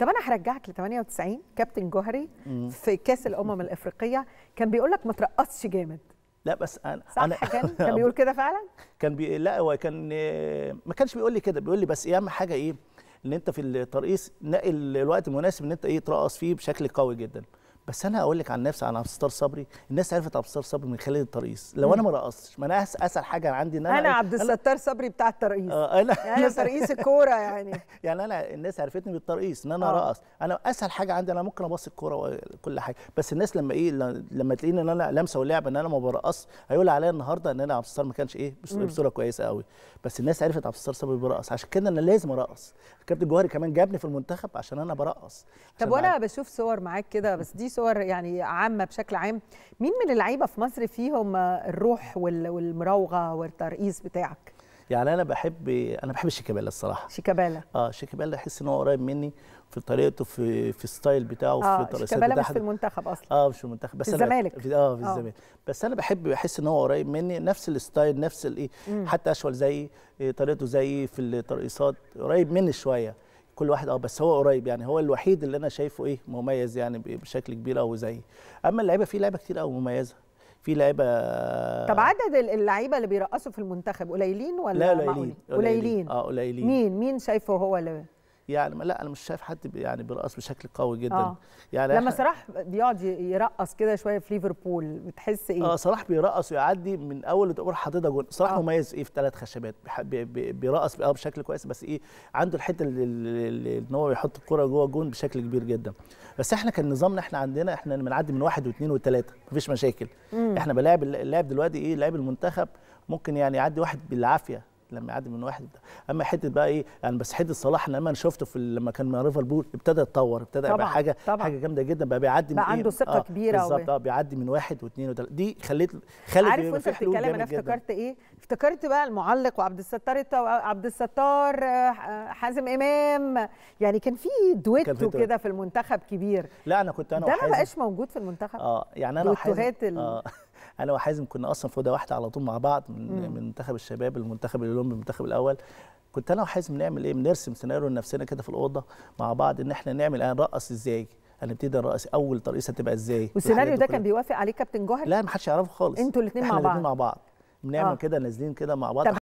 طب انا هرجعك ل 98 كابتن جوهري مم. في كاس الامم الافريقيه كان بيقول لك ما ترقصش جامد لا بس انا صح أنا كان كان بيقول كده فعلا كان بي لا هو كان ما كانش بيقول لي كده بيقول لي بس إيه اهم حاجه ايه ان انت في الترقيص نقل الوقت المناسب ان انت ايه ترقص فيه بشكل قوي جدا بس انا اقول لك عن نفسي عن الستار صبري الناس عرفت الستار صبري من خلال الترقيص لو انا ما رقصتش ما انا اسهل حاجه عندي ان انا انا عبد الستار صبري بتاع الترقيص آه انا يعني ترقيص الكوره يعني يعني انا الناس عرفتني بالترقيص ان انا آه. ارقص انا اسهل حاجه عندي انا ممكن ابص الكوره وكل حاجه بس الناس لما ايه لما تلاقيني ان انا لمسه ولعبه ان انا ما برقص هيقول عليا النهارده ان انا عبد الستار ما كانش ايه بصوره كويسه قوي بس الناس عرفت عبد الستار صبري برقص عشان كده انا لازم ارقص الكابتن جوهري كمان جابني في المنتخب عشان انا برقص طب وانا بشوف صور معاك كده بس دي صور يعني عامه بشكل عام مين من اللعيبه في مصر فيهم الروح والمراوغه والترقيص بتاعك يعني انا بحب انا بحب شيكابالا الصراحه شيكابالا اه شيكابالا احس ان هو قريب مني في طريقته في في الستايل بتاعه آه في شيكابالا مش في المنتخب اصلا اه مش في المنتخب بس في الزمالك في اه في آه. الزمالك بس انا بحب بحس ان هو قريب مني نفس الستايل نفس الايه حتى اشول زيي آه، طريقته زيي في الترقيصات قريب مني شويه كل واحد اه بس هو قريب يعني هو الوحيد اللي انا شايفه ايه مميز يعني بشكل كبير او زي اما اللعيبه في لعيبه كتير قوي مميزه في لعيبه طب عدد اللعيبه اللي بيرقصوا في المنتخب قليلين ولا لا قليلين قليلين اه قليلين مين مين شايفه هو اللي يعني لا انا مش شايف حد يعني بيرقص بشكل قوي جدا آه. يعني لما صلاح بيقعد يرقص كده شويه في ليفربول بتحس ايه؟ اه صلاح بيرقص ويعدي من اول تقول حاططها جول صلاح آه. مميز ايه في ثلاث خشبات بيرقص اه بشكل كويس بس ايه عنده الحته اللي ان هو بيحط الكوره جوه جون بشكل كبير جدا بس احنا كان نظامنا احنا عندنا احنا بنعدي من واحد واثنين وثلاثه مفيش مشاكل مم. احنا بلاعب اللاعب دلوقتي ايه لاعب المنتخب ممكن يعني يعدي واحد بالعافيه لما يعدي من واحد بتاع. اما حته بقى ايه يعني بس حته صلاح لما انا شفته في لما كان مع ليفربول ابتدى يتطور ابتدى يبقى حاجه طبعا. حاجه جامده جدا بقى بيعدي بقى من عنده إيه؟ ثقه آه كبيره بالظبط اه بيعدي من واحد واثنين وثلاثه دي خليت خلت عارف وانت بتتكلم انا افتكرت ايه؟ افتكرت بقى المعلق وعبد الستار عبد الستار آه، حازم امام يعني كان في دويتو كده في المنتخب كبير لا انا كنت انا ده ما بقاش موجود في المنتخب اه يعني انا وحازم اه انا وحازم كنا اصلا في اوضه واحده على طول مع بعض من, من منتخب الشباب المنتخب الاولمبي المنتخب الاول كنت انا وحازم نعمل ايه بنرسم سيناريو لنفسنا كده في الاوضه مع بعض ان احنا نعمل هنرقص ازاي هنبتدي الرقص اول ترقيصه تبقى ازاي والسيناريو ده كان بيوافق عليه كابتن جوهر لا ما حدش يعرفه خالص انتوا الاثنين مع بعض مع بعض بنعمل آه. كده نازلين كده مع بعض